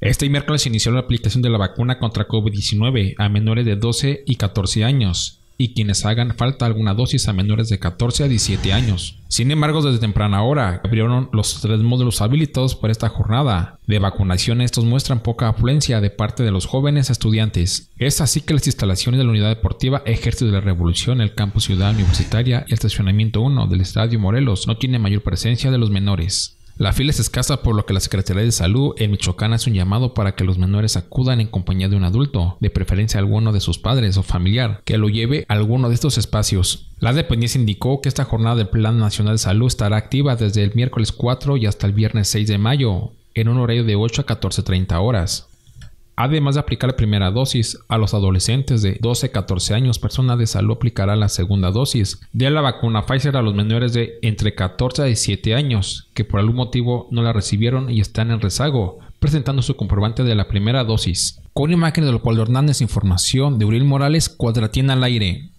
Este miércoles inició la aplicación de la vacuna contra COVID-19 a menores de 12 y 14 años y quienes hagan falta alguna dosis a menores de 14 a 17 años. Sin embargo, desde temprana hora abrieron los tres módulos habilitados para esta jornada de vacunación. Estos muestran poca afluencia de parte de los jóvenes estudiantes. Es así que las instalaciones de la unidad deportiva Ejército de la Revolución, el campus Ciudad Universitaria y el estacionamiento 1 del Estadio Morelos no tienen mayor presencia de los menores. La fila es escasa por lo que la Secretaría de Salud en Michoacán hace un llamado para que los menores acudan en compañía de un adulto, de preferencia alguno de sus padres o familiar, que lo lleve a alguno de estos espacios. La dependencia indicó que esta jornada del Plan Nacional de Salud estará activa desde el miércoles 4 y hasta el viernes 6 de mayo, en un horario de 8 a 14.30 horas. Además de aplicar la primera dosis a los adolescentes de 12 14 años, Persona de salud aplicará la segunda dosis de la vacuna Pfizer a los menores de entre 14 y 7 años que por algún motivo no la recibieron y están en rezago, presentando su comprobante de la primera dosis. Con imágenes de Leopoldo Hernández, información de Uriel Morales, Cuadratina al aire.